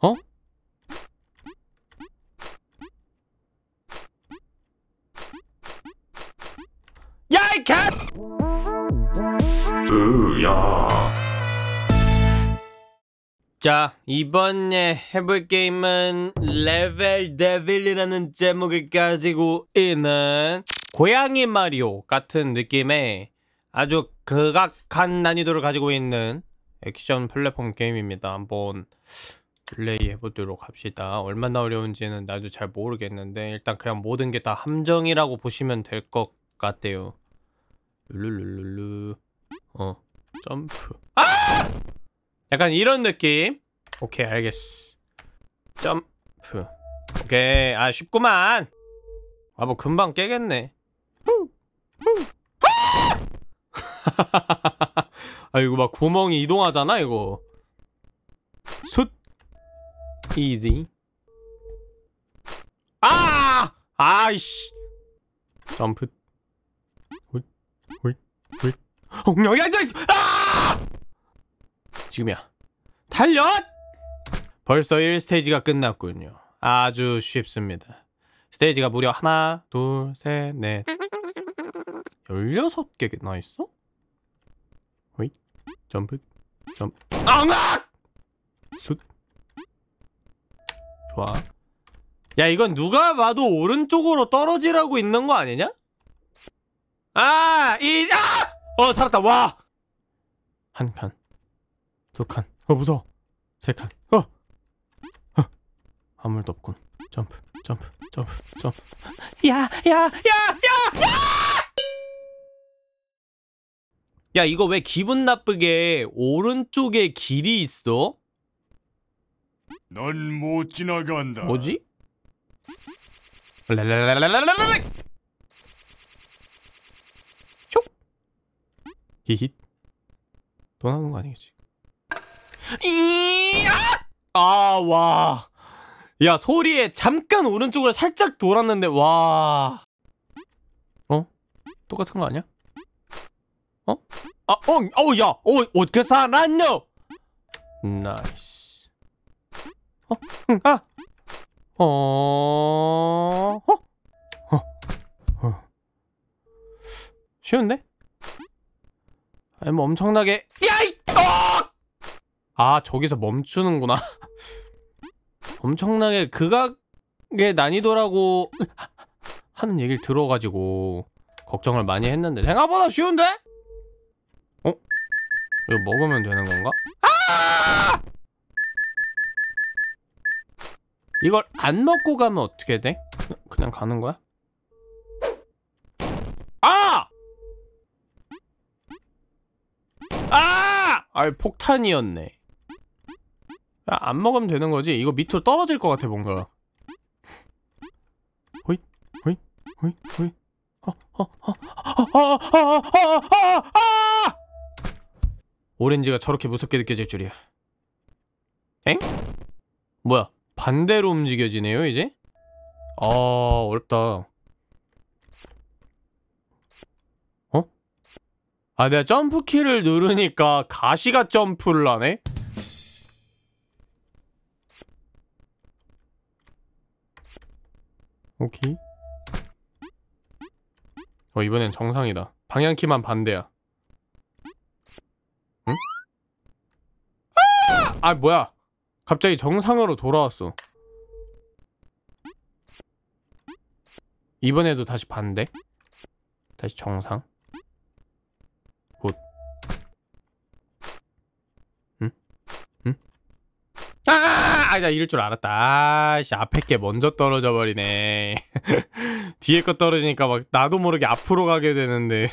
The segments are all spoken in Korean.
어? 야, 이 개! 으야. 자, 이번에 해볼 게임은 레벨 데빌이라는 제목을 가지고 있는 고양이 마리오 같은 느낌의 아주 극악한 난이도를 가지고 있는 액션 플랫폼 게임입니다. 한번 플레이 해보도록 합시다. 얼마나 어려운지는 나도 잘 모르겠는데 일단 그냥 모든 게 다 함정이라고 보시면 될 것 같아요. 룰루룰루 어 점프 아! 약간 이런 느낌 오케이 알겠어 점프 오케이 아 쉽구만 아 뭐 금방 깨겠네 아! 아 이거 막 구멍이 이동하잖아 이거 숯 이지 아! 아이씨. 점프. 홀, 홀, 이 앉아 있어! 아! 지금이야. 달려! 벌써 1스테이지가 끝났군요. 아주 쉽습니다. 스테이지가 무려 하나, 둘, 셋, 넷. 16개나 있어? 호이 점프 점프 앙악! 아, 숫 좋아 야 이건 누가 봐도 오른쪽으로 떨어지라고 있는 거 아니냐? 아! 이! 아! 어 살았다 와! 한 칸, 두 칸, 어 무서워 세 칸, 어! 어! 아무 일도 없군 점프 점프 점프 점프 야! 야! 야! 야! 야! 야 이거 왜 기분 나쁘게 오른쪽에 길이 있어? 넌못 지나간다. 뭐지? 랄랄랄랄랄랄랄. 쇽. 히힛. 또 나오는 거 아니겠지? 이야! 아, 와. 야, 소리에 잠깐 오른쪽을 살짝 돌았는데 와. 어? 똑같은 거 아니야? 어? 아, 어, 어, 야, 어, 어떻게 살았노? 나이스. 아! 어... 어? 어? 어? 쉬운데? 아니 뭐 엄청나게 야이! 어! 아 저기서 멈추는구나 엄청나게 극악의 난이도라고 하는 얘기를 들어가지고 걱정을 많이 했는데 생각보다 쉬운데? 어? 이거 먹으면 되는 건가? 아! 이걸 안 먹고 가면 어떻게 돼? 그냥, 가는 거야? 아! 아! 아, 폭탄이었네. 아, 안 먹으면 되는 거지? 이거 밑으로 떨어질 것 같아, 뭔가. 호잇, 호잇, 호잇, 호잇. 오렌지가 저렇게 무섭게 느껴질 줄이야. 엥? 뭐야? 반대로 움직여지네요 이제? 아 어렵다 어? 아 내가 점프키를 누르니까 가시가 점프를 하네? 오케이 어 이번엔 정상이다 방향키만 반대야 응? 아! 아 뭐야 갑자기 정상으로 돌아왔어 이번에도 다시 반대 다시 정상 곧 응? 응? 아! 아, 나 이럴 줄 알았다. 아씨, 앞에 게 먼저 떨어져 버리네. 뒤에 거 떨어지니까 막 나도 모르게 앞으로 가게 되는데.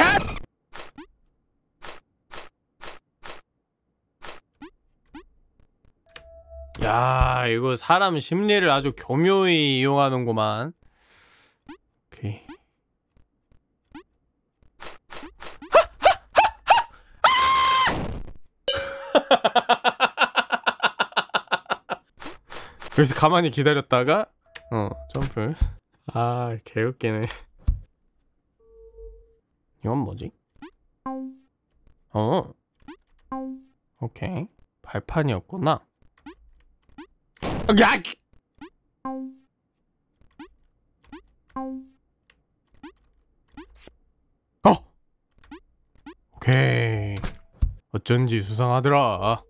갓! 야 이거 사람 심리를 아주 교묘히 이용하는구만 오케이 여기서 가만히 기다렸다가 어 점프 아 개웃기네 이건 뭐지? 어 오케이 발판이었구나 야! 어! 오케이 어쩐지 수상하더라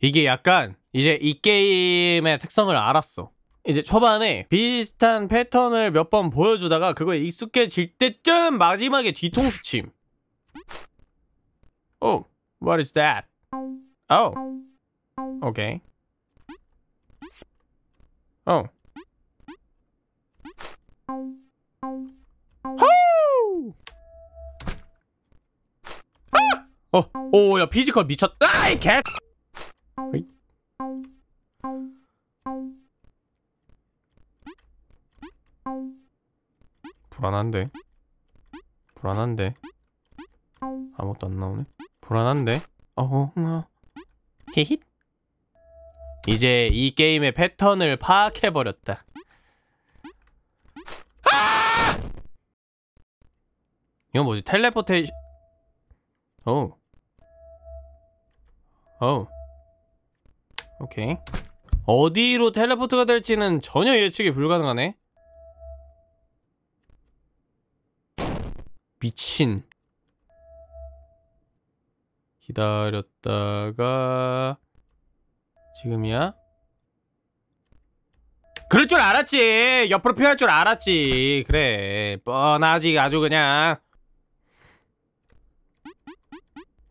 이게 약간 이제 이 게임의 특성을 알았어 이제 초반에 비슷한 패턴을 몇 번 보여주다가 그거에 익숙해질 때쯤 마지막에 뒤통수 침. Oh, what is that? Oh, okay. o 호우! 아! 어, 오, 야 피지컬 미쳤다. 아이 개. 어이. 불안한데 불안한데 아무것도 안 나오네 불안한데 어허 어, 어. 히힛 이제 이 게임의 패턴을 파악해버렸다 아! 이건 뭐지? 텔레포테이션 오 오. 오케이 어디로 텔레포트가 될지는 전혀 예측이 불가능하네 미친 기다렸다가 지금이야? 그럴 줄 알았지 옆으로 피할 줄 알았지 그래 뻔하지 아주 그냥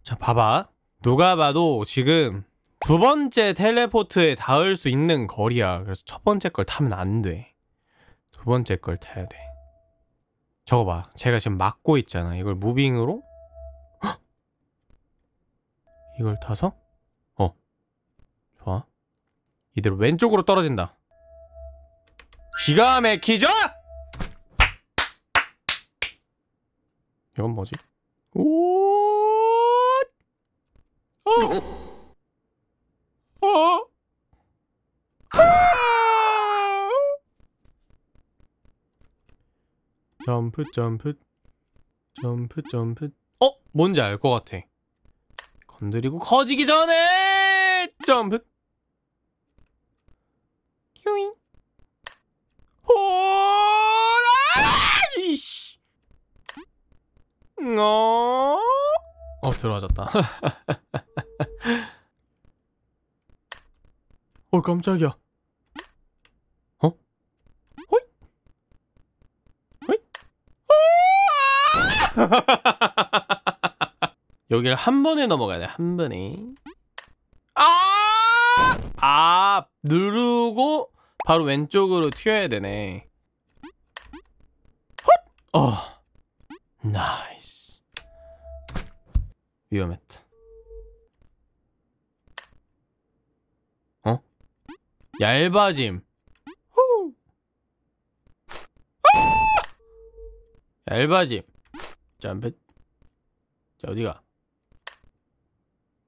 자 봐봐 누가 봐도 지금 두 번째 텔레포트에 닿을 수 있는 거리야 그래서 첫 번째 걸 타면 안 돼 두 번째 걸 타야 돼 저거 봐. 제가 지금 막고 있잖아. 이걸 무빙으로 이걸 타서 어 좋아. 이대로 왼쪽으로 떨어진다. 기가 막히죠? 이건 뭐지? 오! 어! 점프 점프 점프 점프 어? 뭔지 알 것 같아 건드리고 커지기 전에 점프 큐잉 호아이씨 어? 어 들어와졌다 어 깜짝이야 여기를 한 번에 넘어가야 돼. 한 번에. 아! 아, 누르고 바로 왼쪽으로 튀어야 되네. 헛! 어. 나이스. 위험했다. 어? 얇아짐. 후! 아! 얇아짐. 짬배 자 어디가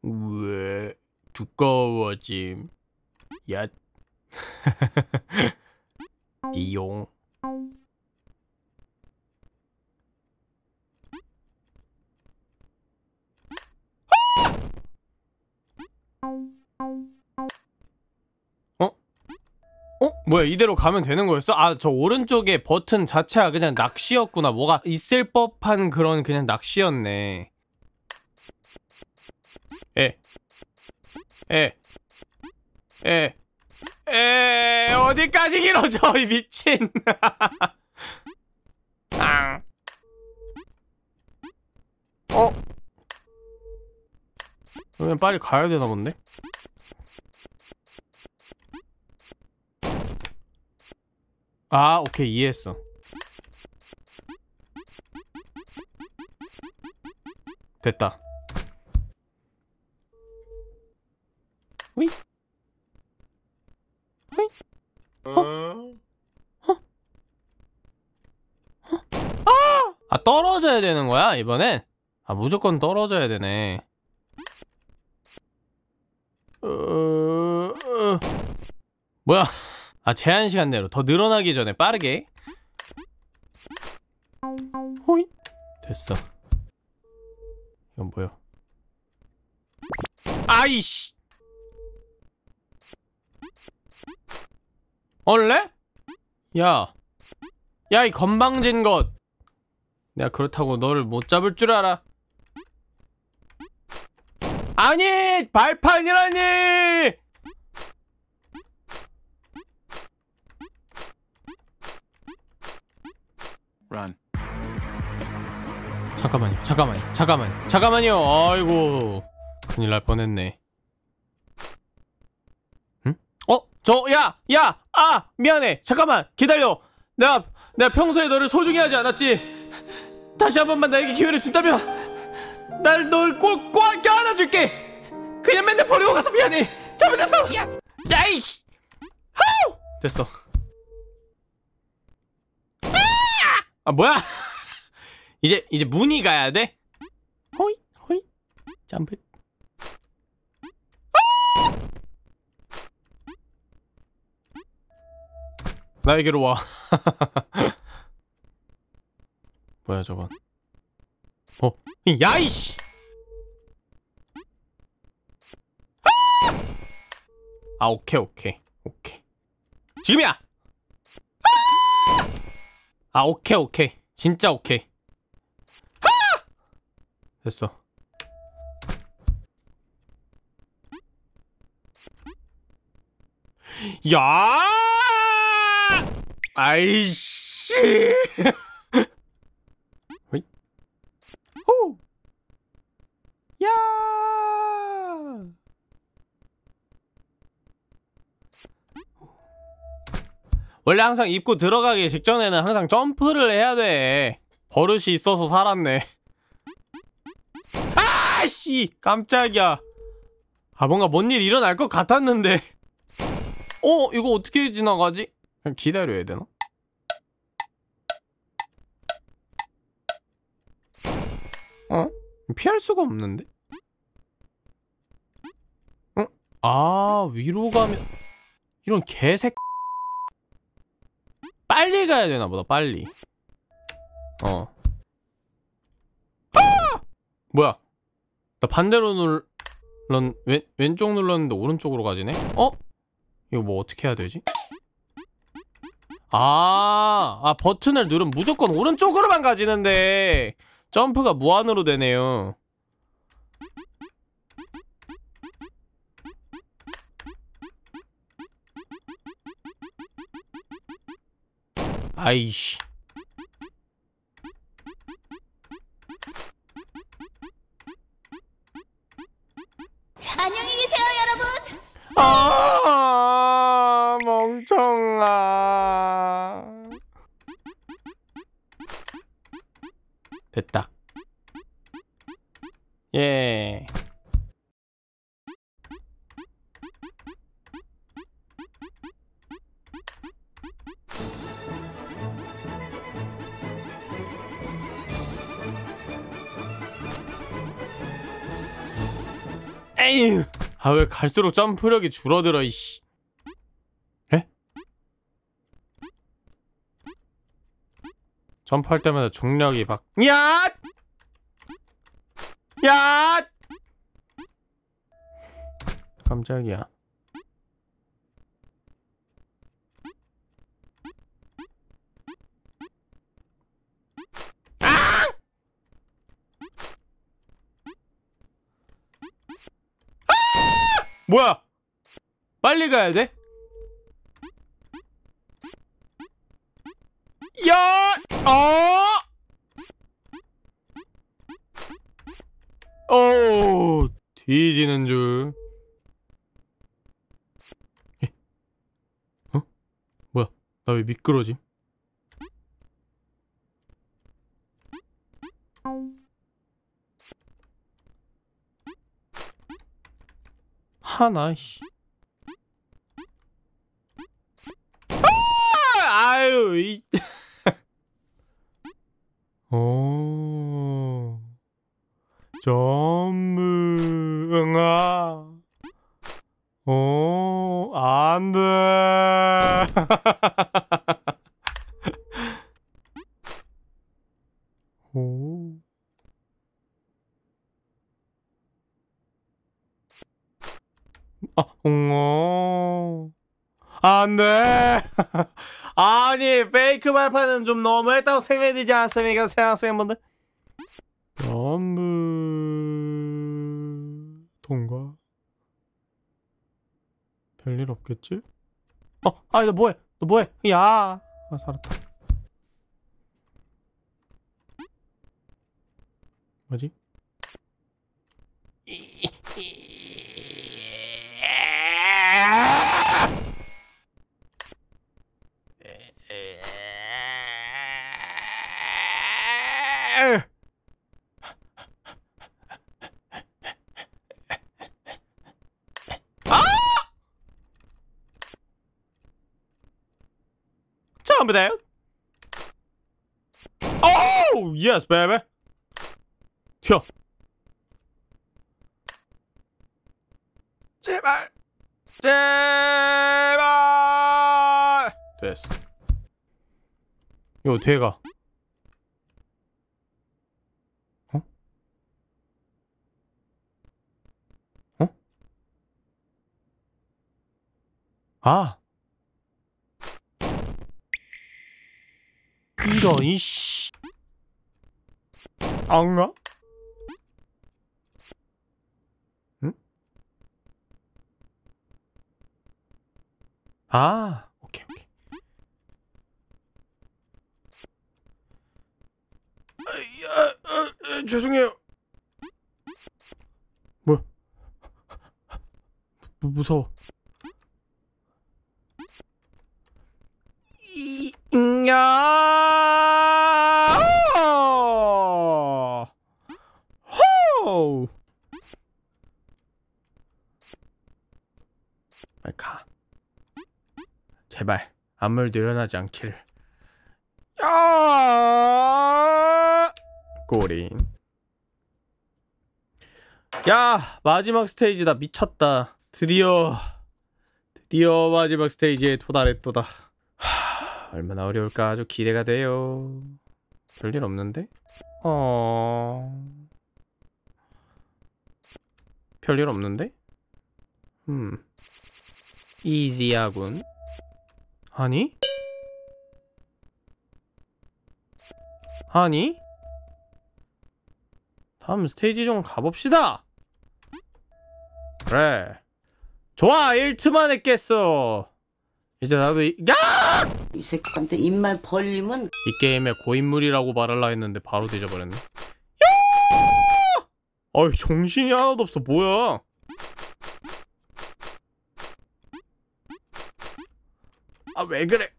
왜 두꺼워짐 얏 디용 뭐야 이대로 가면 되는 거였어? 아저 오른쪽에 버튼 자체가 그냥 낚시였구나 뭐가 있을 법한 그런 그냥 낚시였네 에. 에. 에. 에. 어디까지 길어져 이 미친 어? 그냥 빨리 가야 되나 본데? 아 오케이 이해했어 됐다 아 떨어져야 되는 거야 이번에아 무조건 떨어져야 되네 뭐야 아 제한 시간 내로 더 늘어나기 전에 빠르게 호이 됐어 이건 뭐야 아이씨 원래? 야야 이 건방진 것 내가 그렇다고 너를 못 잡을 줄 알아 아니 발판이라니 Run. 잠깐만요. 잠깐만요. 잠깐만요. 잠깐만요. 아이고. 큰일 날 뻔했네. 응? 어? 저 야! 야! 아! 미안해. 잠깐만. 기다려. 내가 내가 평소에 너를 소중히 하지 않았지. 다시 한 번만 나에게 기회를 준다면 날 널꼭꽉 껴안아 줄게. 그냥 맨날 버리고 가서 미안해. 잘못했어. 야! 야이 하우! 됐어. 아 뭐야? 이제 이제 문이 가야 돼? 호잉 호잉 점프. 나에게로 와. 뭐야 저건? 어? 야이씨! 아, 아 오케이 오케이 오케이 지금이야! 아 오케이 오케이 진짜 오케이 하! 됐어 야 아이씨 호야 원래 항상 입구 들어가기 직전에는 항상 점프를 해야 돼 버릇이 있어서 살았네 아씨 깜짝이야 아 뭔가 뭔 일 일어날 것 같았는데 어? 이거 어떻게 지나가지? 그냥 기다려야 되나? 어? 피할 수가 없는데? 응? 어? 아 위로 가면 이런 개새끼 빨리 가야 되나 보다 빨리 어 아! 뭐야 나 반대로 눌렀 왼, 왼쪽 눌렀는데 오른쪽으로 가지네 어? 이거 뭐 어떻게 해야 되지? 아, 아 버튼을 누르면 무조건 오른쪽으로만 가지는데 점프가 무한으로 되네요 Paz. 에이 아왜 갈수록 점프력이 줄어들어 이씨 에? 점프할 때마다 중력이 막 야! 야! 깜짝이야 뭐야? 빨리 가야 돼? 야! 어! 오! 어, 뒤지는 줄. 어? 뭐야? 나왜미끄러지 하나 씨. 아! 유 이. 오. 전무응아. 오, 안 돼. 홍어. 안 돼. 아니, 페이크 발판은 좀 너무했다고 생각되지 않습니까, 생학생분들? 전부 통과. 별일 없겠지? 어, 아니, 너 뭐해? 너 뭐해? 야! 아, 살았다. 뭐지? that. Oh, yes, baby. 튀어. 제발. 제발. 됐어. 이거 어떻게 가? 어? 어? 아! 이런 이씨 안가? 응? 아 오케이 오케이 아, 아, 아, 죄송해요 뭐 무서워 아물늘어나지 않기를 야 꼬린 야 마지막 스테이지다 미쳤다 드디어 드디어 마지막 스테이지에 도달했도다 하, 얼마나 어려울까 아주 기대가 돼요 별일 없는데? 어... 별일 없는데? 음 이지하군 하니? 하니? 다음 스테이지 좀 가봅시다! 그래 좋아 1트만 했겠어 이제 나도 이... 야! 이 새끼한테 입만 벌리면 이 게임의 고인물이라고 말할라 했는데 바로 뒤져버렸네 야! 어이 정신이 하나도 없어 뭐야 아왜 그래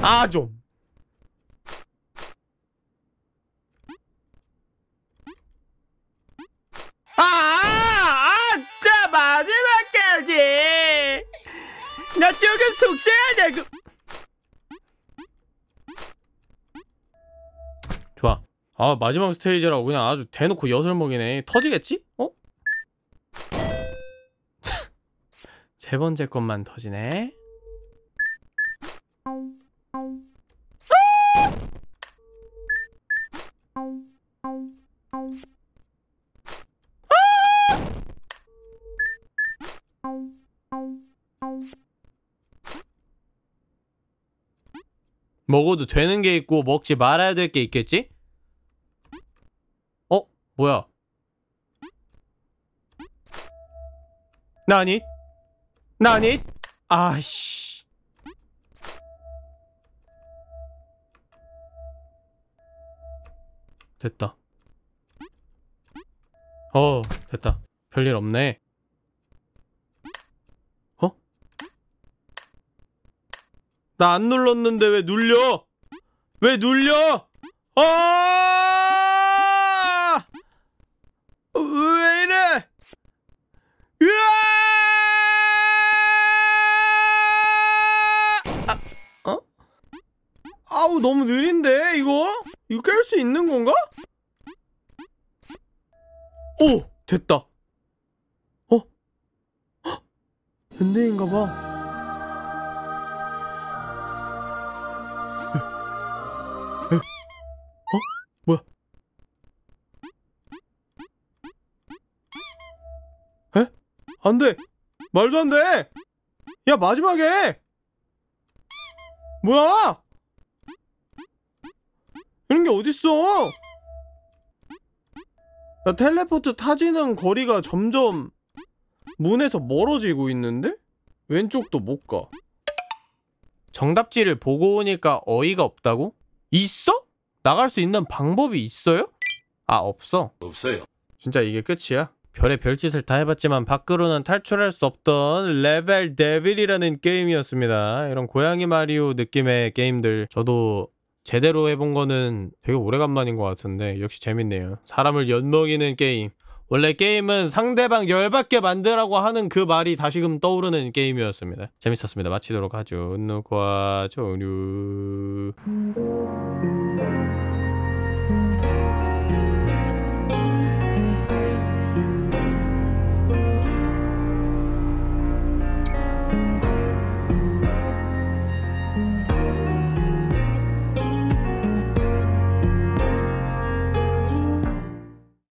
아좀나 아, 아, 조금 속상하다고 좋아 아 마지막 스테이지라고 그냥 아주 대놓고 엿을 먹이네 터지겠지? 어? 세 번째 것만 터지네 먹어도 되는 게 있고 먹지 말아야 될 게 있겠지? 뭐야? 나니? 나니? 아씨. 됐다. 어, 됐다. 별일 없네. 어? 나 안 눌렀는데 왜 눌려? 왜 눌려? 어! 왜 이래? 으아! 아, 어? 아우 너무 느린데 이거? 이거 깰 수 있는 건가? 오! 됐다 어? 헉! 현인가봐 어? 뭐야? 안 돼! 말도 안 돼! 야, 마지막에! 뭐야! 이런 게 어딨어! 나 텔레포트 타지는 거리가 점점 문에서 멀어지고 있는데? 왼쪽도 못 가. 정답지를 보고 오니까 어이가 없다고? 있어? 나갈 수 있는 방법이 있어요? 아, 없어. 없어요. 진짜 이게 끝이야? 별의 별짓을 다 해봤지만 밖으로는 탈출할 수 없던 레벨 데빌이라는 게임이었습니다. 이런 고양이 마리오 느낌의 게임들 저도 제대로 해본 거는 되게 오래간만인 것 같은데 역시 재밌네요. 사람을 연먹이는 게임. 원래 게임은 상대방 열받게 만들라고 하는 그 말이 다시금 떠오르는 게임이었습니다. 재밌었습니다. 마치도록 하죠. 은 누과 조류.